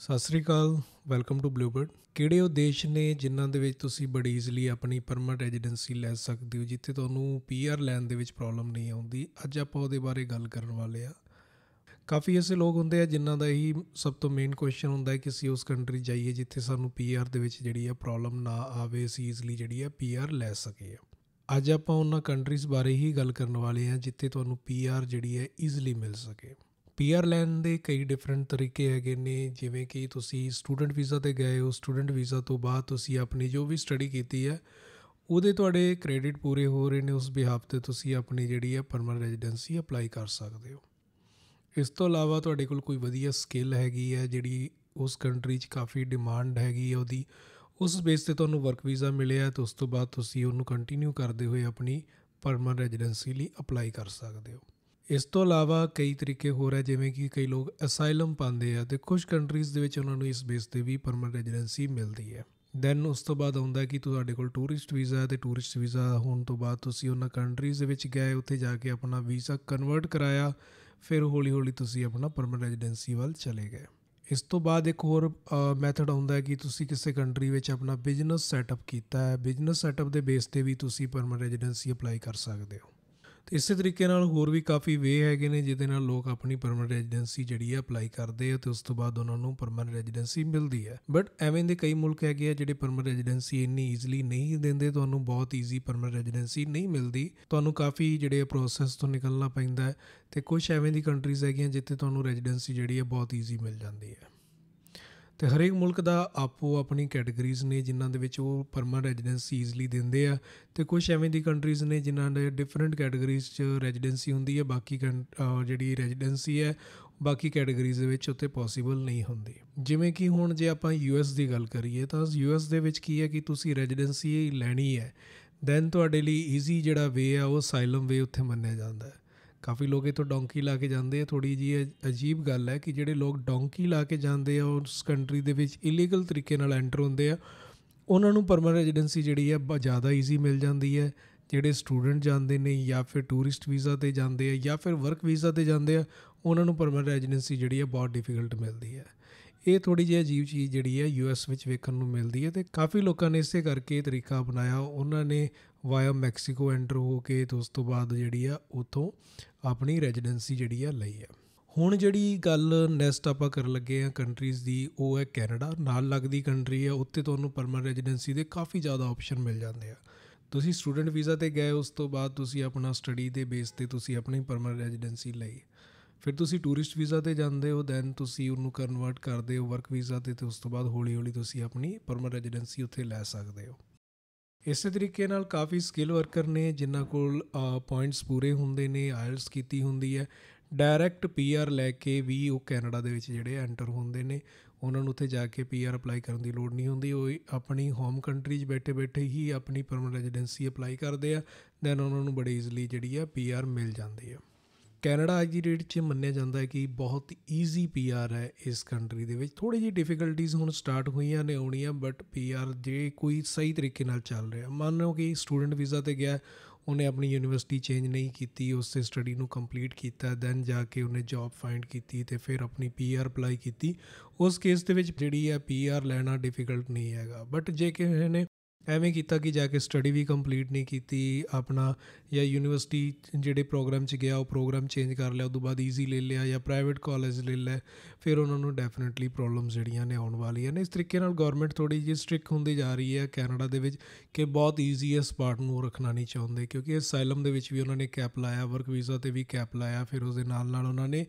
ਸਤਿ ਸ੍ਰੀ ਅਕਾਲ welcome to ਬਲੂਬਰਡ ਕਿਹੜੇ ਉਹ ਦੇਸ਼ ਨੇ ਜਿਨ੍ਹਾਂ ਦੇ ਵਿੱਚ ਤੁਸੀਂ ਬੜੀ ਈਜ਼ੀਲੀ ਆਪਣੀ ਪਰਮਨੈਂਟ ਰੈਜ਼ੀਡੈਂਸੀ ਲੈ ਸਕਦੇ ਹੋ ਜਿੱਥੇ ਤੁਹਾਨੂੰ ਪੀਆਰ ਲੈਣ ਦੇ ਵਿੱਚ ਪ੍ਰੋਬਲਮ ਨਹੀਂ ਆਉਂਦੀ ਅੱਜ ਆਪਾਂ ਉਹਦੇ ਬਾਰੇ ਗੱਲ ਕਰਨ ਵਾਲੇ ਆ ਕਾਫੀ ਐਸੇ ਲੋਕ ਹੁੰਦੇ ਆ ਜਿਨ੍ਹਾਂ ਦਾ ਹੀ ਸਭ ਤੋਂ ਮੇਨ ਕੁਐਸਚਨ ਹੁੰਦਾ ਹੈ ਕਿ ਅਸੀਂ ਉਸ ਕੰਟਰੀ ਜਾਈਏ ਜਿੱਥੇ ਸਾਨੂੰ ਪੀਆਰ ਦੇ ਵਿੱਚ ਜਿਹੜੀ ਆ ਪ੍ਰੋਬਲਮ ਨਾ ਆਵੇ ਅਸੀਂ ਈਜ਼ੀਲੀ ਜਿਹੜੀ ਆ ਪੀਆਰ ਲੈ ਸਕੀਏ ਅੱਜ ਆਪਾਂ ਉਹਨਾਂ ਕੰਟਰੀਜ਼ ਬਾਰੇ ਹੀ ਗੱਲ ਕਰਨ ਵਾਲੇ ਆ ਜਿੱਥੇ ਤੁਹਾਨੂੰ ਪੀਆਰ ਜਿਹੜੀ ਹੈ ਈਜ਼ੀਲੀ ਮਿਲ ਸਕੇ ਪੀਆਰ ਲੈਣ ਦੇ ਕਈ ਡਿਫਰੈਂਟ ਤਰੀਕੇ ਹੈਗੇ ਨੇ ਜਿਵੇਂ ਕਿ ਤੁਸੀਂ ਸਟੂਡੈਂਟ ਵੀਜ਼ਾ ਤੇ ਗਏ ਹੋ ਸਟੂਡੈਂਟ ਵੀਜ਼ਾ ਤੋਂ ਬਾਅਦ ਤੁਸੀਂ ਆਪਣੀ ਜੋ ਵੀ ਸਟੱਡੀ ਕੀਤੀ ਹੈ ਉਹਦੇ ਤੁਹਾਡੇ ਕ੍ਰੈਡਿਟ ਪੂਰੇ ਹੋ ਰਹੇ ਨੇ ਉਸ ਬਿਹਾਫ ਤੇ ਤੁਸੀਂ ਆਪਣੀ ਜਿਹੜੀ ਹੈ ਪਰਮਨੈਂਟ ਰੈਜ਼ੀਡੈਂਸੀ ਅਪਲਾਈ ਕਰ ਸਕਦੇ ਹੋ ਇਸ ਤੋਂ ਇਲਾਵਾ ਤੁਹਾਡੇ ਕੋਲ ਕੋਈ ਵਧੀਆ ਸਕਿੱਲ ਹੈਗੀ ਹੈ ਜਿਹੜੀ ਉਸ ਕੰਟਰੀ 'ਚ ਕਾਫੀ ਡਿਮਾਂਡ ਹੈਗੀ ਹੈ ਉਹਦੀ ਉਸ ਬੇਸ ਤੇ ਤੁਹਾਨੂੰ ਵਰਕ ਵੀਜ਼ਾ ਮਿਲਿਆ ਤੇ ਉਸ ਤੋਂ ਬਾਅਦ ਤੁਸੀਂ ਉਹਨੂੰ ਕੰਟੀਨਿਊ ਕਰਦੇ ਹੋਏ ਆਪਣੀ ਪਰਮਨੈਂਟ ਰੈਜ਼ੀਡੈਂਸੀ ਲਈ ਅਪਲਾਈ ਕਰ ਸਕਦੇ ਹੋ ਇਸ ਤੋਂ ਇਲਾਵਾ ਕਈ ਤਰੀਕੇ ਹੋਰ ਹੈ ਜਿਵੇਂ ਕਿ ਕਈ ਲੋਕ ਅਸਾਈਲਮ ਪਾਉਂਦੇ ਆ ਤੇ ਕੁਝ ਕੰਟਰੀਜ਼ ਦੇ ਵਿੱਚ ਉਹਨਾਂ ਨੂੰ ਇਸ ਬੇਸ ਤੇ ਵੀ ਪਰਮਨੈਂਟ ਰੈਜ਼ੀਡੈਂਸੀ ਮਿਲਦੀ ਹੈ ਦੈਨ ਉਸ ਤੋਂ ਬਾਅਦ ਆਉਂਦਾ ਕਿ ਤੁਹਾਡੇ ਕੋਲ ਟੂਰਿਸਟ ਵੀਜ਼ਾ ਹੈ ਤੇ ਟੂਰਿਸਟ ਵੀਜ਼ਾ ਹੋਣ ਤੋਂ ਬਾਅਦ ਤੁਸੀਂ ਉਹਨਾਂ ਕੰਟਰੀਜ਼ ਦੇ ਵਿੱਚ ਗਏ ਉੱਥੇ ਜਾ ਕੇ ਆਪਣਾ ਵੀਜ਼ਾ ਕਨਵਰਟ ਕਰਾਇਆ ਫਿਰ ਹੌਲੀ-ਹੌਲੀ ਤੁਸੀਂ ਆਪਣਾ ਪਰਮਨੈਂਟ ਰੈਜ਼ੀਡੈਂਸੀ ਵੱਲ ਚਲੇ ਗਏ ਇਸ ਤੋਂ ਬਾਅਦ ਇੱਕ ਹੋਰ ਮੈਥਡ ਆਉਂਦਾ ਹੈ ਕਿ ਤੁਸੀਂ ਕਿਸੇ ਕੰਟਰੀ ਵਿੱਚ ਆਪਣਾ ਬਿਜ਼ਨਸ ਸੈਟਅਪ ਕੀਤਾ ਹੈ ਬਿਜ਼ਨਸ ਸੈਟਅਪ ਦੇ ਬੇਸ ਤੇ ਵੀ ਤੁਸੀਂ ਪਰਮਨੈਂਟ ਰੈਜ਼ੀਡੈਂਸੀ ਅਪਲਾਈ ਕਰ ਸਕਦੇ ਹੋ ਤੇ ਇਸੇ ਤਰੀਕੇ ਨਾਲ ਹੋਰ ਵੀ ਕਾਫੀ ਵੇ ਹੈਗੇ ਨੇ ਜਿਹਦੇ ਨਾਲ ਲੋਕ ਆਪਣੀ ਪਰਮਨੈਂਟ ਰੈਜ਼ੀਡੈਂਸੀ ਜਿਹੜੀ ਹੈ ਅਪਲਾਈ ਕਰਦੇ ਆ ਤੇ ਉਸ ਤੋਂ ਬਾਅਦ ਉਹਨਾਂ ਨੂੰ ਪਰਮਨੈਂਟ ਰੈਜ਼ੀਡੈਂਸੀ ਮਿਲਦੀ ਹੈ ਬਟ ਐਵੇਂ ਦੇ ਕਈ ਮੁਲਕ ਹੈਗੇ ਆ ਜਿਹੜੇ ਪਰਮਨੈਂਟ ਰੈਜ਼ੀਡੈਂਸੀ ਇੰਨੀ ਈਜ਼ੀਲੀ ਨਹੀਂ ਦਿੰਦੇ ਤੁਹਾਨੂੰ ਬਹੁਤ ਈਜ਼ੀ ਪਰਮਨੈਂਟ ਰੈਜ਼ੀਡੈਂਸੀ ਨਹੀਂ ਮਿਲਦੀ ਤੁਹਾਨੂੰ ਕਾਫੀ ਜਿਹੜੇ ਪ੍ਰੋਸੈਸ ਤੋਂ ਨਿਕਲਣਾ ਪੈਂਦਾ ਹੈ ਤੇ ਕੁਝ ਐਵੇਂ ਦੀ ਕੰਟਰੀਜ਼ ਹੈਗੀਆਂ ਜਿੱਥੇ ਤੁਹਾਨੂੰ ਰੈਜ਼ੀਡੈਂਸੀ ਜਿਹੜੀ ਹੈ ਬਹੁਤ ਈਜ਼ੀ ਮਿਲ ਜਾਂਦੀ ਹੈ ਤੇ ਹਰੇਕ ਮੁਲਕ ਦਾ ਆਪੋ ਆਪਣੀ ਕੈਟਾਗਰੀਜ਼ ਨੇ ਜਿਨ੍ਹਾਂ ਦੇ ਵਿੱਚ ਉਹ ਪਰਮਨੈਂਟ ਰੈਜ਼ੀਡੈਂਸੀ ਈਜ਼ਲੀ ਦਿੰਦੇ ਆ ਤੇ ਕੁਝ ਐਵੇਂ ਦੀ ਕੰਟਰੀਜ਼ ਨੇ ਜਿਨ੍ਹਾਂ ਦੇ ਡਿਫਰੈਂਟ ਕੈਟਾਗਰੀਜ਼ 'ਚ ਰੈਜ਼ੀਡੈਂਸੀ ਹੁੰਦੀ ਹੈ ਬਾਕੀ ਜਿਹੜੀ ਰੈਜ਼ੀਡੈਂਸੀ ਹੈ ਬਾਕੀ ਕੈਟਾਗਰੀਜ਼ ਦੇ ਵਿੱਚ ਉੱਤੇ ਪੋਸੀਬਲ ਨਹੀਂ ਹੁੰਦੀ ਜਿਵੇਂ ਕਿ ਹੁਣ ਜੇ ਆਪਾਂ ਯੂਐਸ ਦੀ ਗੱਲ ਕਰੀਏ ਤਾਂ ਯੂਐਸ ਦੇ ਵਿੱਚ ਕੀ ਹੈ ਕਿ ਤੁਸੀਂ ਰੈਜ਼ੀਡੈਂਸੀ ਲੈਣੀ ਹੈ ਦੈਨ ਤੁਹਾਡੇ ਲਈ ਈਜ਼ੀ ਜਿਹੜਾ ਵੇ ਆ ਉਹ ਅਸਾਈਲਮ ਵੇ ਉੱਥੇ ਮੰਨਿਆ ਜਾਂਦਾ ਹੈ ਕਾਫੀ ਲੋਕ ਇਥੋਂ ਤੋਂ ਡੋਂਕੀ ਲਾ ਕੇ ਜਾਂਦੇ ਆ ਥੋੜੀ ਜੀ ਅਜੀਬ ਗੱਲ ਹੈ ਕਿ ਜਿਹੜੇ ਲੋਕ ਡੋਂਕੀ ਲਾ ਕੇ ਜਾਂਦੇ ਆ ਉਸ ਕੰਟਰੀ ਦੇ ਵਿੱਚ ਇਲੀਗਲ ਤਰੀਕੇ ਨਾਲ ਐਂਟਰ ਹੁੰਦੇ ਆ ਉਹਨਾਂ ਨੂੰ ਪਰਮਨੈਂਟ ਰੈਜ਼ੀਡੈਂਸੀ ਜਿਹੜੀ ਹੈ ਜ਼ਿਆਦਾ ਈਜ਼ੀ ਮਿਲ ਜਾਂਦੀ ਹੈ ਜਿਹੜੇ ਸਟੂਡੈਂਟ ਜਾਂਦੇ ਨੇ ਜਾਂ ਫਿਰ ਟੂਰਿਸਟ ਵੀਜ਼ਾ ਤੇ ਜਾਂਦੇ ਆ ਜਾਂ ਫਿਰ ਵਰਕ ਵੀਜ਼ਾ ਤੇ ਜਾਂਦੇ ਆ ਉਹਨਾਂ ਨੂੰ ਪਰਮਨੈਂਟ ਰੈਜ਼ੀਡੈਂਸੀ ਜਿਹੜੀ ਹੈ ਬਹੁਤ ਡਿਫਿਕਲਟ ਮਿਲਦੀ ਹੈ ਇਹ ਥੋੜੀ ਜਿਹੀ ਅਜੀਬ ਚੀਜ਼ ਜਿਹੜੀ ਹੈ ਯੂਐਸ ਵਿੱਚ ਵੇਖਣ ਨੂੰ ਮਿਲਦੀ ਹੈ ਤੇ ਕਾਫੀ ਲੋਕਾਂ ਨੇ ਇਸੇ ਕਰਕੇ ਇਹ ਤਰੀਕਾ ਅਪਣਾਇਆ ਉਹਨਾਂ ਨੇ ਵਾਇਆ ਮੈਕਸੀਕੋ ਐਂਟਰ ਹੋ ਕੇ ਉਸ ਤੋਂ ਬਾਅਦ ਜਿਹੜੀ ਆ ਉਥੋਂ ਆਪਣੀ ਰੈਜ਼ੀਡੈਂਸੀ ਜਿਹੜੀ ਆ ਲਈ ਆ ਹੁਣ ਜਿਹੜੀ ਗੱਲ ਨੈਸਟ ਆਪਾਂ ਕਰਨ ਲੱਗੇ ਆ ਕੰਟਰੀਜ਼ ਦੀ ਉਹ ਹੈ ਕੈਨੇਡਾ ਨਾਲ ਲੱਗਦੀ ਕੰਟਰੀ ਆ ਉੱਤੇ ਤੁਹਾਨੂੰ ਪਰਮਨੈਂਟ ਰੈਜ਼ੀਡੈਂਸੀ ਦੇ ਕਾਫੀ ਜ਼ਿਆਦਾ ਆਪਸ਼ਨ ਮਿਲ ਜਾਂਦੇ ਆ ਤੁਸੀਂ ਸਟੂਡੈਂਟ ਵੀਜ਼ਾ ਤੇ ਗਏ ਉਸ ਤੋਂ ਬਾਅਦ ਤੁਸੀਂ ਆਪਣਾ ਸਟੱਡੀ ਦੇ ਬੇਸ ਤੇ ਤੁਸੀਂ ਆਪਣੀ ਪਰਮਨੈਂਟ ਰੈਜ਼ੀਡੈਂਸੀ ਲਈ ਫਿਰ ਤੁਸੀਂ ਟੂਰਿਸਟ ਵੀਜ਼ਾ ਤੇ ਜਾਂਦੇ ਹੋ ਦੈਨ ਤੁਸੀਂ ਉਹਨੂੰ ਕਨਵਰਟ ਕਰਦੇ ਹੋ ਵਰਕ ਵੀਜ਼ਾ ਤੇ ਤੇ ਉਸ ਤੋਂ ਬਾਅਦ ਹੌਲੀ-ਹੌਲੀ ਤੁਸੀਂ ਆਪਣੀ ਪਰਮਨੈਂਟ ਰੈਜ਼ੀਡੈਂਸੀ ਉੱਥੇ ਲੈ ਸਕਦੇ ਹੋ ਇਸੇ ਤਰੀਕੇ ਨਾਲ ਕਾਫੀ ਸਕਿੱਲ ਵਰਕਰ ਨੇ ਜਿਨ੍ਹਾਂ ਕੋਲ ਪੁਆਇੰਟਸ ਪੂਰੇ ਹੁੰਦੇ ਨੇ ਆਇਲਸ ਕੀਤੀ ਹੁੰਦੀ ਹੈ ਡਾਇਰੈਕਟ ਪੀਆਰ ਲੈ ਕੇ ਵੀ ਉਹ ਕੈਨੇਡਾ ਦੇ ਵਿੱਚ ਜਿਹੜੇ ਐਂਟਰ ਹੁੰਦੇ ਨੇ ਉਹਨਾਂ ਨੂੰ ਉੱਥੇ ਜਾ ਕੇ ਪੀਆਰ ਅਪਲਾਈ ਕਰਨ ਦੀ ਲੋੜ ਨਹੀਂ ਹੁੰਦੀ ਉਹ ਆਪਣੀ ਹੋਮ ਕੰਟਰੀ 'ਚ ਬੈਠੇ-ਬੈਠੇ ਹੀ ਆਪਣੀ ਪਰਮਨੈਂਟ ਰੈਜ਼ੀਡੈਂਸੀ ਅਪਲਾਈ ਕਰਦੇ ਆ ਦੈਨ ਉਹਨਾਂ ਨੂੰ ਬੜੇ ਈਜ਼ੀਲੀ ਜਿਹੜੀ ਆ ਪੀਆਰ ਮਿਲ ਜਾਂਦੀ ਆ ਕੈਨੇਡਾ ਅੱਜ ਦੀ ਡੇਟ 'ਚ ਮੰਨਿਆ ਜਾਂਦਾ ਹੈ ਕਿ ਬਹੁਤ ਈਜ਼ੀ ਪੀਆਰ ਹੈ ਇਸ ਕੰਟਰੀ ਦੇ ਵਿੱਚ ਥੋੜੀ ਜਿਹੀ ਡਿਫਿਕਲਟੀਜ਼ ਹੁਣ ਸਟਾਰਟ ਹੋਈਆਂ ਨੇ ਆਉਣੀਆਂ ਬਟ ਪੀਆਰ ਜੇ ਕੋਈ ਸਹੀ ਤਰੀਕੇ ਨਾਲ ਚੱਲ ਰਿਹਾ ਮੰਨ ਲਓ ਕਿ ਸਟੂਡੈਂਟ ਵੀਜ਼ਾ ਤੇ ਗਿਆ ਉਹਨੇ ਆਪਣੀ ਯੂਨੀਵਰਸਿਟੀ ਚੇਂਜ ਨਹੀਂ ਕੀਤੀ ਉਸੇ ਸਟੱਡੀ ਨੂੰ ਕੰਪਲੀਟ ਕੀਤਾ ਦੈਨ ਜਾ ਕੇ ਉਹਨੇ ਜੌਬ ਫਾਈਂਡ ਕੀਤੀ ਤੇ ਫਿਰ ਆਪਣੀ ਪੀਆਰ ਅਪਲਾਈ ਕੀਤੀ ਉਸ ਕੇਸ ਦੇ ਵਿੱਚ ਜਿਹੜੀ ਹੈ ਪੀਆਰ ਲੈਣਾ ਡਿਫਿਕਲਟ ਨਹੀਂ ਹੈਗਾ ਬਟ ਜੇ ਕਿਸੇ ਨੇ ਐਵੇਂ ਕੀਤਾ ਕਿ ਜਾ ਕੇ ਸਟੱਡੀ ਵੀ ਕੰਪਲੀਟ ਨਹੀਂ ਕੀਤੀ ਆਪਣਾ ਜਾਂ ਯੂਨੀਵਰਸਿਟੀ ਜਿਹੜੇ ਪ੍ਰੋਗਰਾਮ 'ਚ ਗਿਆ ਉਹ ਪ੍ਰੋਗਰਾਮ ਚੇਂਜ ਕਰ ਲਿਆ ਉਦੋਂ ਬਾਅਦ ਈਜ਼ੀ ਲੈ ਲਿਆ ਜਾਂ ਪ੍ਰਾਈਵੇਟ ਕਾਲਜ ਲੈ ਲਿਆ ਫਿਰ ਉਹਨਾਂ ਨੂੰ ਡੈਫੀਨਿਟਲੀ ਪ੍ਰੋਬਲਮਸ ਜਿਹੜੀਆਂ ਨੇ ਆਉਣ ਵਾਲੀਆਂ ਨੇ ਇਸ ਤਰੀਕੇ ਨਾਲ ਗਵਰਨਮੈਂਟ ਥੋੜੀ ਜਿਹੀ ਸਟ੍ਰਿਕ ਹੁੰਦੀ ਜਾ ਰਹੀ ਹੈ ਕੈਨੇਡਾ ਦੇ ਵਿੱਚ ਕਿ ਬਹੁਤ ਐ ਪਾਰਟ ਨੂੰ ਰੱਖਣਾ ਨਹੀਂ ਚਾਹੁੰਦੇ ਕਿਉਂਕਿ ਅਸਾਈਲਮ ਦੇ ਵਿੱਚ ਵੀ ਉਹਨਾਂ ਨੇ ਕੈਪ ਲਾਇਆ ਵਰਕ ਵੀਜ਼ਾ ਤੇ ਵੀ ਕੈਪ ਲਾਇਆ ਫਿਰ ਉਸ ਦੇ ਨਾਲ ਨਾਲ ਉਹਨਾਂ ਨੇ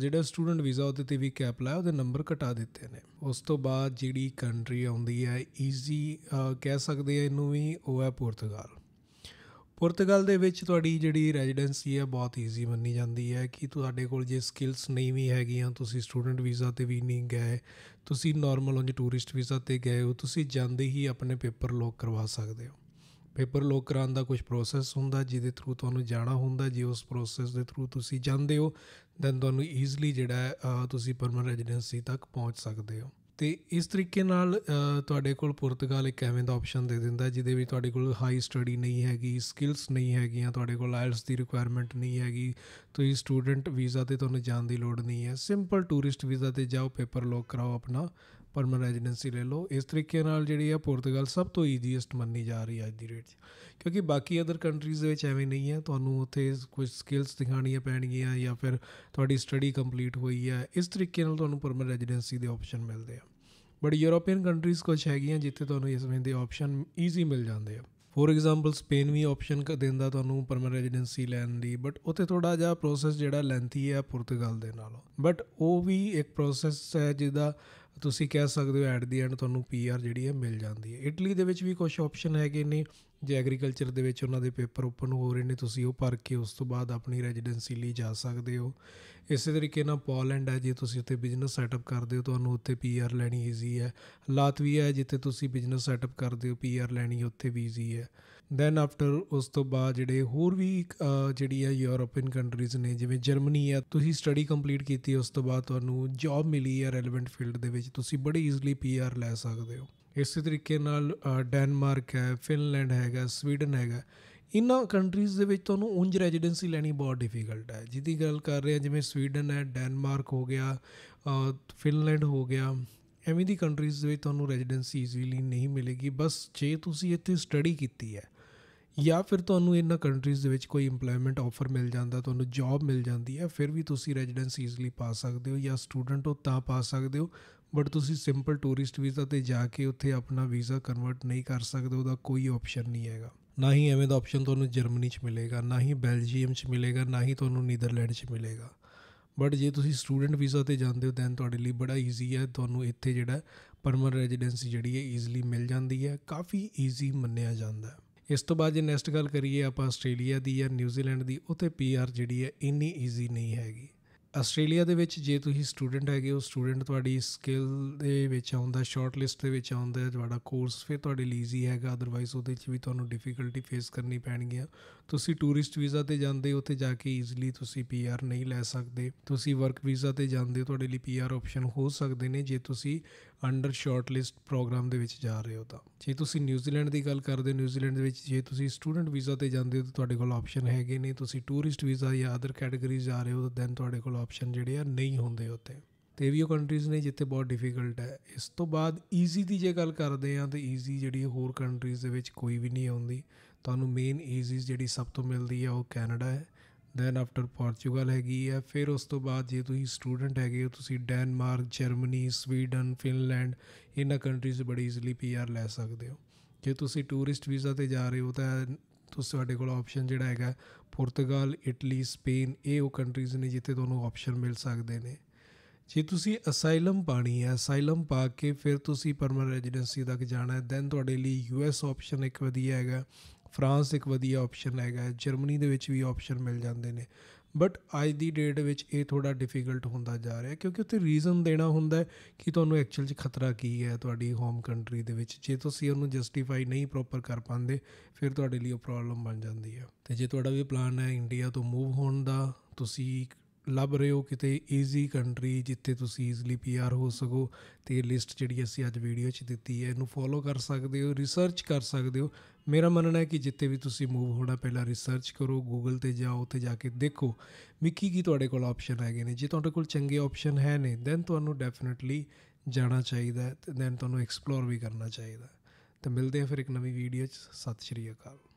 ਜਿਹੜਾ ਸਟੂਡੈਂਟ ਵੀਜ਼ਾ ਉਹਦੇ ਤੇ ਵੀ ਕੈਪ ਲਾਇਆ ਉਹਦੇ ਨੰਬਰ ਘਟਾ ਦਿੱਤੇ ਨੇ ਉਸ ਤੋਂ ਬਾਅਦ ਜਿਹੜੀ ਕੰਟਰੀ ਆਉਂਦੀ ਹੈ ਈਜ਼ੀ ਕਹਿ ਸਕਦੇ ਆ ਇਹਨੂੰ ਵੀ ਉਹ ਹੈ ਪੁਰਤਗਾਲ ਪੁਰਤਗਾਲ ਦੇ ਵਿੱਚ ਤੁਹਾਡੀ ਜਿਹੜੀ ਰੈਜ਼ੀਡੈਂਸੀ ਹੈ ਬਹੁਤ ਈਜ਼ੀ ਮੰਨੀ ਜਾਂਦੀ ਹੈ ਕਿ ਤੁਹਾਡੇ ਕੋਲ ਜੇ ਸਕਿੱਲਸ ਨਹੀਂ ਵੀ ਹੈਗੀਆਂ ਤੁਸੀਂ ਸਟੂਡੈਂਟ ਵੀਜ਼ਾ ਤੇ ਵੀ ਨਹੀਂ ਗਏ ਤੁਸੀਂ ਨਾਰਮਲ ਉਂਝ ਟੂਰਿਸਟ ਵੀਜ਼ਾ ਤੇ ਗਏ ਹੋ ਤੁਸੀਂ ਜਾਂਦੇ ਹੀ ਆਪਣੇ ਪੇਪਰ ਲੋਕ ਕਰਵਾ ਸਕਦੇ ਹੋ ਪੇਪਰ ਲੋਕ ਕਰਾਉਣ ਦਾ ਕੁਝ ਪ੍ਰੋਸੈਸ ਹੁੰਦਾ ਜਿਹਦੇ ਥਰੂ ਤੁਹਾਨੂੰ ਜਾਣਾ ਹੁੰਦਾ ਜੇ ਉਸ ਪ੍ਰੋਸੈਸ ਦੇ ਥਰੂ ਤੁਸੀਂ ਜਾਂਦੇ ਹੋ ਦੈਨ ਤੁਹਾਨੂੰ ਈਜ਼ਲੀ ਜਿਹੜਾ ਤੁਸੀਂ ਪਰਮਨੈਂਟ ਰੈਜ਼ੀਡੈਂਸੀ ਤੱਕ ਪਹੁੰਚ ਸਕਦੇ ਹੋ ਤੇ ਇਸ ਤਰੀਕੇ ਨਾਲ ਤੁਹਾਡੇ ਕੋਲ ਪੁਰਤਗਾਲ ਇੱਕ ਐਵੇਂ ਦਾ ਆਪਸ਼ਨ ਦੇ ਦਿੰਦਾ ਜਿਹਦੇ ਵਿੱਚ ਤੁਹਾਡੇ ਕੋਲ ਹਾਈ ਸਟੱਡੀ ਨਹੀਂ ਹੈਗੀ ਸਕਿੱਲਸ ਨਹੀਂ ਹੈਗੀਆਂ ਤੁਹਾਡੇ ਕੋਲ ਆਇਲਸ ਦੀ ਰਿਕੁਆਇਰਮੈਂਟ ਨਹੀਂ ਹੈਗੀ ਤੁਸੀਂ ਸਟੂਡੈਂਟ ਵੀਜ਼ਾ ਤੇ ਤੁਹਾਨੂੰ ਜਾਣ ਦੀ ਲੋੜ ਨਹੀਂ ਹੈ ਸਿੰਪਲ ਟੂਰਿਸਟ ਵੀਜ਼ਾ ਤੇ ਜਾਓ ਪੇਪਰ ਲੋਕ ਕਰਾਓ ਆਪਣਾ ਪਰਮਨੈਂਟ ਰੈਜ਼ੀਡੈਂਸੀ ਲੈ ਲਓ ਇਸ ਤਰੀਕੇ ਨਾਲ ਜਿਹੜੀ ਆ ਪੁਰਤਗਾਲ ਸਭ ਤੋਂ ਈਜ਼ੀਐਸਟ ਮੰਨੀ ਜਾ ਰਹੀ ਹੈ ਅੱਜ ਦੀ ਰੇਟ 'ਚ ਕਿਉਂਕਿ ਬਾਕੀ ਅਦਰ ਕੰਟਰੀਜ਼ ਦੇ ਵਿੱਚ ਐਵੇਂ ਨਹੀਂ ਹੈ ਤੁਹਾਨੂੰ ਉੱਥੇ ਕੁਝ ਸਕਿੱਲਸ ਦਿਖਾਣੀਆਂ ਪੈਣਗੀਆਂ ਜਾਂ ਫਿਰ ਤੁਹਾਡੀ ਸਟੱਡੀ ਕੰਪਲੀਟ ਹੋਈ ਹੈ ਇਸ ਤਰੀਕੇ ਨਾਲ ਤੁਹਾਨੂੰ ਪਰਮਨੈਂਟ ਰੈਜ਼ੀਡੈਂਸੀ ਦੇ ਆਪਸ਼ਨ ਮਿਲਦੇ ਆ ਬਟ ਯੂਰੋਪੀਅਨ ਕੰਟਰੀਜ਼ ਕੁਝ ਹੈਗੀਆਂ ਜਿੱਥੇ ਤੁਹਾਨੂੰ ਇਸ ਵੇਂ ਦੇ ਆਪਸ਼ਨ ਈਜ਼ੀ ਮਿਲ ਜਾਂਦੇ ਆ ਫੋਰ ਐਗਜ਼ਾਮਪਲ ਸਪੇਨ ਵੀ ਆਪਸ਼ਨ ਕ ਦਿੰਦਾ ਤੁਹਾਨੂੰ ਪਰਮਨੈਂਟ ਰੈਜ਼ੀਡੈਂਸੀ ਲੈਣ ਦੀ ਬਟ ਉੱਥੇ ਥੋੜਾ ਜਿਹਾ ਪ੍ਰੋਸੈਸ ਜਿਹੜਾ ਲੈਂਥੀ ਹੈ ਪੁਰਤਗਾਲ ਦੇ ਨਾਲੋਂ ਬਟ ਉਹ ਵੀ ਇੱਕ ਪ੍ਰੋਸੈਸ ਹੈ ਜਿਹਦਾ ਤੁਸੀਂ ਕਹਿ ਸਕਦੇ ਹੋ ਐਟ ਦੀ ਐਂਡ ਤੁਹਾਨੂੰ ਪੀਆਰ ਜਿਹੜੀ ਹੈ ਮਿਲ ਜਾਂਦੀ ਹੈ ਇਟਲੀ ਦੇ ਵਿੱਚ ਵੀ ਕੁਝ ਆਪਸ਼ਨ ਹੈਗੇ ਨੇ ਜੇ ਐਗਰੀਕਲਚਰ ਦੇ ਵਿੱਚ ਉਹਨਾਂ ਦੇ ਪੇਪਰ ਓਪਨ ਹੋ ਰਹੇ ਨੇ ਤੁਸੀਂ ਉਹ ਭਰ ਕੇ ਉਸ ਤੋਂ ਬਾਅਦ ਆਪਣੀ ਰੈਜ਼ੀਡੈਂਸੀ ਲਈ ਜਾ ਸਕਦੇ ਹੋ ਇਸੇ ਤਰੀਕੇ ਨਾਲ ਪੋਲੈਂਡ ਹੈ ਜੇ ਤੁਸੀਂ ਉੱਥੇ ਬਿਜ਼ਨਸ ਸੈਟਅਪ ਕਰਦੇ ਹੋ ਤੁਹਾਨੂੰ ਉੱਥੇ ਪੀਆਰ ਲੈਣੀ ਈਜ਼ੀ ਹੈ ਲਾਤਵੀਆ ਹੈ ਜਿੱਥੇ ਤੁਸੀਂ ਬਿਜ਼ਨਸ ਸੈਟਅਪ ਕਰਦੇ ਹੋ ਪੀਆਰ ਲੈਣੀ ਉੱਥੇ ਵੀ ਈਜ਼ੀ ਹੈ ਦੈਨ ਆਫਟਰ ਉਸ ਤੋਂ ਬਾਅਦ ਜਿਹੜੇ ਹੋਰ ਵੀ ਜਿਹੜੀ ਹੈ ਯੂਰੋਪੀਅਨ ਕੰਟਰੀਜ਼ ਨੇ ਜਿਵੇਂ ਜਰਮਨੀ ਹੈ ਤੁਸੀਂ ਸਟੱਡੀ ਕੰਪਲੀਟ ਕੀਤੀ ਉਸ ਤੋਂ ਬਾਅਦ ਤੁਹਾਨੂੰ ਜੌਬ ਮਿਲੀ ਹੈ ਰੈਲੇਵੈਂਟ ਫੀਲਡ ਦੇ ਵਿੱਚ ਤੁਸੀਂ ਬੜੀ ਈਜ਼ੀਲੀ ਪੀਆਰ ਲੈ ਸਕਦੇ ਹੋ ਇਸੇ ਤਰੀਕੇ ਨਾਲ ਡੈਨਮਾਰਕ ਹੈ ਫਿਨਲੈਂਡ ਹੈਗਾ ਸਵੀਡਨ ਹੈਗਾ ਇਨ੍ਹਾਂ ਕੰਟਰੀਜ਼ ਦੇ ਵਿੱਚ ਤੁਹਾਨੂੰ ਉਂਝ ਰੈਜ਼ੀਡੈਂਸੀ ਲੈਣੀ ਬਹੁਤ ਡਿਫਿਕਲਟ ਹੈ ਜਿੱਦੀ ਗੱਲ ਕਰ ਰਹੇ ਆ ਜਿਵੇਂ ਸਵੀਡਨ ਹੈ ਡੈਨਮਾਰਕ ਹੋ ਗਿਆ ਫਿਨਲੈਂਡ ਹੋ ਗਿਆ ਐਵੇਂ ਦੀ ਕੰਟਰੀਜ਼ ਦੇ ਵਿੱਚ ਤੁਹਾਨੂੰ ਰੈਜ਼ੀਡੈਂਸੀ ਈਜ਼ੀਲੀ ਨਹੀਂ ਮਿਲੇਗੀ ਬਸ ਜੇ ਤੁਸੀਂ ਇੱਥੇ ਸਟੱਡੀ ਕੀਤੀ ਹੈ ਜਾਂ ਫਿਰ ਤੁਹਾਨੂੰ ਇਹਨਾਂ ਕੰਟਰੀਜ਼ ਦੇ ਵਿੱਚ ਕੋਈ ਏਮਪਲੋਇਮੈਂਟ ਆਫਰ ਮਿਲ ਜਾਂਦਾ ਤੁਹਾਨੂੰ ਜੌਬ ਮਿਲ ਜਾਂਦੀ ਹੈ ਫਿਰ ਵੀ ਤੁਸੀਂ ਰੈਜ਼ੀਡੈਂਸੀ ਈਜ਼ੀਲੀ ਪਾ ਸਕਦੇ ਹੋ ਜਾਂ ਸਟੂਡੈਂਟ ਹੋ ਤਾਂ ਪਾ ਸਕਦੇ ਹੋ ਬਟ ਤੁਸੀਂ ਸਿੰਪਲ ਟੂਰਿਸਟ ਵੀਜ਼ਾ ਤੇ ਜਾ ਕੇ ਉੱਥੇ ਆਪਣਾ ਵੀਜ਼ਾ ਕਨਵਰਟ ਨਹੀਂ ਕਰ ਸਕਦੇ ਉਹਦਾ ਕੋਈ ਆਪਸ਼ਨ ਨਹੀਂ ਹੈਗਾ ਨਾ ਹੀ ਐਵੇਂ ਦਾ ਆਪਸ਼ਨ ਤੁਹਾਨੂੰ ਜਰਮਨੀ 'ਚ ਮਿਲੇਗਾ ਨਾ ਹੀ ਬੈਲਜੀਅਮ 'ਚ ਮਿਲੇਗਾ ਨਾ ਹੀ ਤੁਹਾਨੂੰ ਨੀਦਰਲੈਂਡ 'ਚ ਮਿਲੇਗਾ ਬਟ ਜੇ ਤੁਸੀਂ ਸਟੂਡੈਂਟ ਵੀਜ਼ਾ ਤੇ ਜਾਂਦੇ ਹੋ ਦੈਨ ਤੁਹਾਡੇ ਲਈ ਬੜਾ ਈਜ਼ੀ ਹੈ ਤੁਹਾਨੂੰ ਇੱਥੇ ਜਿਹੜਾ ਪਰਮਨੈਂਟ ਰੈਜ਼ੀਡੈਂਸੀ ਜਿਹੜੀ ਹੈ ਈਜ਼ੀਲੀ ਮਿਲ ਜਾਂਦੀ ਹੈ ਕਾਫੀ ਈਜ਼ੀ ਮੰਨਿਆ ਜਾਂਦਾ ਹੈ ਇਸ ਤੋਂ ਬਾਅਦ ਜੇ ਨੈਕਸਟ ਗੱਲ ਕਰੀਏ ਆਪਾਂ ਆਸਟ੍ਰੇਲੀਆ ਦੀ ਜਾਂ ਨਿਊਜ਼ੀਲੈਂਡ ਦੀ ਉੱਥੇ ਪੀਆਰ ਜਿਹੜੀ ਹੈ ਇੰਨੀ ਈਜ਼ੀ ਨਹੀਂ ਹੈਗੀ ਆਸਟ੍ਰੇਲੀਆ ਦੇ ਵਿੱਚ ਜੇ ਤੁਸੀਂ ਸਟੂਡੈਂਟ ਹੈਗੇ ਹੋ ਸਟੂਡੈਂਟ ਤੁਹਾਡੀ ਸਕਿੱਲ ਦੇ ਵਿੱਚ ਆਉਂਦਾ ਸ਼ਾਰਟ ਲਿਸਟ ਦੇ ਵਿੱਚ ਆਉਂਦਾ ਤੁਹਾਡਾ ਕੋਰਸ ਫਿਰ ਤੁਹਾਡੇ ਲਈ ਈਜ਼ੀ ਹੈਗਾ ਅਦਰਵਾਈਜ਼ ਉਹਦੇ 'ਚ ਵੀ ਤੁਹਾਨੂੰ ਡਿਫਿਕਲਟੀ ਫੇਸ ਕਰਨੀ ਪੈਣਗੀ ਤੁਸੀਂ ਟੂਰਿਸਟ ਵੀਜ਼ਾ ਤੇ ਜਾਂਦੇ ਹੋ ਜਾ ਕੇ ਈਜ਼ੀਲੀ ਤੁਸੀਂ ਪੀਆਰ ਨਹੀਂ ਲੈ ਸਕਦੇ ਤੁਸੀਂ ਵਰਕ ਵੀਜ਼ਾ ਤੇ ਜਾਂਦੇ ਹੋ ਤੁਹਾਡੇ ਲਈ ਪੀਆਰ ਆਪਸ਼ਨ ਹੋ ਸਕਦੇ ਨੇ ਜੇ ਤੁਸੀਂ ਅੰਡਰ ਸ਼ਾਰਟਲਿਸਟ ਪ੍ਰੋਗਰਾਮ ਦੇ ਵਿੱਚ ਜਾ ਰਹੇ ਹੋ ਤਾਂ ਜੇ ਤੁਸੀਂ ਨਿਊਜ਼ੀਲੈਂਡ ਦੀ ਗੱਲ ਕਰਦੇ ਹੋ ਨਿਊਜ਼ੀਲੈਂਡ ਦੇ ਵਿੱਚ ਜੇ ਤੁਸੀਂ ਸਟੂਡੈਂਟ ਵੀਜ਼ਾ ਤੇ ਜਾਂਦੇ ਹੋ ਤਾਂ ਤੁਹਾਡੇ ਕੋਲ ਆਪਸ਼ਨ ਹੈਗੇ ਨੇ ਤੁਸੀਂ ਟੂਰਿਸਟ ਵੀਜ਼ਾ ਜਾਂ ਅਦਰ ਕੈਟਾਗਰੀਜ਼ ਜਾ ਰਹੇ ਹੋ ਤਾਂ ਦੈਨ ਤੁਹਾਡੇ ਕੋਲ ਆਪਸ਼ਨ ਜਿਹੜੇ ਆ ਨਹੀਂ ਹੁੰਦੇ ਉੱਤੇ ਤੇ ਵੀ ਉਹ ਕੰਟਰੀਜ਼ ਨੇ ਜਿੱਥੇ ਬਹੁਤ ਡਿਫਿਕਲਟ ਹੈ ਇਸ ਤੋਂ ਬਾਅਦ ਈਜ਼ੀ ਦੀ ਜੇ ਗੱਲ ਕਰਦੇ ਆ ਤਾਂ ਈਜ਼ੀ ਜਿਹੜੀ ਹੋਰ ਕੰਟਰੀਜ਼ ਦੇ ਵਿੱਚ ਕੋਈ ਵੀ ਨਹੀਂ ਆਉਂਦੀ ਤੁਹਾਨੂੰ ਮੇਨ ਈਜ਼ੀ ਜਿਹੜੀ ਸਭ ਤੋਂ ਮਿਲਦੀ ਆ ਉਹ ਕੈਨੇਡਾ ਹੈ ਦੈਨ ਆਫਟਰ ਪੋਰਚੁਗਲ ਹੈਗੀ ਹੈ ਫਿਰ ਉਸ ਤੋਂ ਬਾਅਦ ਜੇ ਤੁਸੀਂ ਸਟੂਡੈਂਟ ਹੈਗੇ ਹੋ ਤੁਸੀਂ ਡੈਨਮਾਰਕ ਜਰਮਨੀ ਸਵੀਡਨ ਫਿਨਲੈਂਡ ਇਹਨਾਂ ਕੰਟਰੀਜ਼ ਬੜੀ ਈਜ਼ੀਲੀ ਪੀਆਰ ਲੈ ਸਕਦੇ ਹੋ ਜੇ ਤੁਸੀਂ ਟੂਰਿਸਟ ਵੀਜ਼ਾ ਤੇ ਜਾ ਰਹੇ ਹੋ ਤਾਂ ਤੁਸੀਂ ਤੁਹਾਡੇ ਕੋਲ ਆਪਸ਼ਨ ਜਿਹੜਾ ਹੈਗਾ ਪੁਰਤਗਾਲ ਇਟਲੀ ਸਪੇਨ ਇਹ ਉਹ ਕੰਟਰੀਜ਼ ਨੇ ਜਿੱਥੇ ਤੁਹਾਨੂੰ ਆਪਸ਼ਨ ਮਿਲ ਸਕਦੇ ਨੇ ਜੇ ਤੁਸੀਂ ਅਸਾਈਲਮ ਪਾਣੀ ਹੈ ਅਸਾਈਲਮ ਪਾ ਕੇ ਫਿਰ ਤੁਸੀਂ ਪਰਮਨੈਂਟ ਰੈਜ਼ੀਡੈਂਸੀ ਤੱਕ ਜਾਣਾ ਹੈ ਦੈਨ ਤੁਹਾਡੇ ਲਈ ਯੂਐਸ ਆਪਸ਼ਨ ਇੱਕ ਵਧੀਆ ਹੈਗਾ ਫਰਾਂਸ ਇੱਕ ਵਧੀਆ ਆਪਸ਼ਨ ਹੈਗਾ ਜਰਮਨੀ ਦੇ ਵਿੱਚ ਵੀ ਆਪਸ਼ਨ ਮਿਲ ਜਾਂਦੇ ਨੇ ਬਟ ਅੱਜ ਦੀ ਡੇਟ ਵਿੱਚ ਇਹ ਥੋੜਾ ਡਿਫਿਕਲਟ ਹੁੰਦਾ ਜਾ ਰਿਹਾ ਕਿਉਂਕਿ ਉੱਥੇ ਰੀਜ਼ਨ ਦੇਣਾ ਹੁੰਦਾ ਹੈ ਕਿ ਤੁਹਾਨੂੰ ਐਕਚੁਅਲ 'ਚ ਖਤਰਾ ਕੀ ਹੈ ਤੁਹਾਡੀ ਹੋਮ ਕੰਟਰੀ ਦੇ ਵਿੱਚ ਜੇ ਤੁਸੀਂ ਉਹਨੂੰ ਜਸਟੀਫਾਈ ਨਹੀਂ ਪ੍ਰੋਪਰ ਕਰ ਪਾਉਂਦੇ ਫਿਰ ਤੁਹਾਡੇ ਲਈ ਉਹ ਪ੍ਰੋਬਲਮ ਬਣ ਜਾਂਦੀ ਹੈ ਤੇ ਜੇ ਤੁਹਾਡਾ ਵੀ ਪਲਾਨ ਹੈ ਇੰਡੀਆ ਤੋਂ ਮੂਵ ਹੋਣ ਦਾ ਤੁਸੀਂ ਲੱਭ ਰਹੇ ਹੋ ਕਿਤੇ ਈਜ਼ੀ ਕੰਟਰੀ ਜਿੱਥੇ ਤੁਸੀਂ ਈਜ਼ਲੀ ਪੀਆਰ ਹੋ ਸਕੋ ਤੇ ਲਿਸਟ ਜਿਹੜੀ ਅਸੀਂ ਅੱਜ ਵੀਡੀਓ 'ਚ ਦਿੱਤੀ ਹੈ ਇਹਨੂੰ ਫੋਲੋ ਕਰ ਸਕਦੇ ਹੋ ਰਿਸਰਚ ਕਰ ਸਕਦੇ ਹੋ ਮੇਰਾ ਮੰਨਣਾ ਹੈ ਕਿ ਜਿੱਥੇ ਵੀ ਤੁਸੀਂ ਮੂਵ ਹੋਣਾ ਪਹਿਲਾਂ ਰਿਸਰਚ ਕਰੋ ਗੂਗਲ ਤੇ ਜਾਓ ਉੱਥੇ ਜਾ ਕੇ ਦੇਖੋ ਵੀ ਕੀ ਕੀ ਤੁਹਾਡੇ ਕੋਲ ਆਪਸ਼ਨ ਹੈਗੇ ਨੇ ਜੇ ਤੁਹਾਡੇ ਕੋਲ ਚੰਗੇ ਆਪਸ਼ਨ ਹੈ ਨੇ ਦੈਨ ਤੁਹਾਨੂੰ ਡੈਫੀਨਿਟਲੀ ਜਾਣਾ ਚਾਹੀਦਾ ਹੈ ਤੇ ਦੈਨ ਤੁਹਾਨੂੰ ਐਕਸਪਲੋਰ ਵੀ ਕਰਨਾ ਚਾਹੀਦਾ ਤਾਂ ਮਿਲਦੇ ਹਾਂ ਫਿਰ ਇੱਕ ਨਵੀਂ ਵੀਡੀਓ 'ਚ ਸਤਿ ਸ਼੍ਰੀ ਅਕਾਲ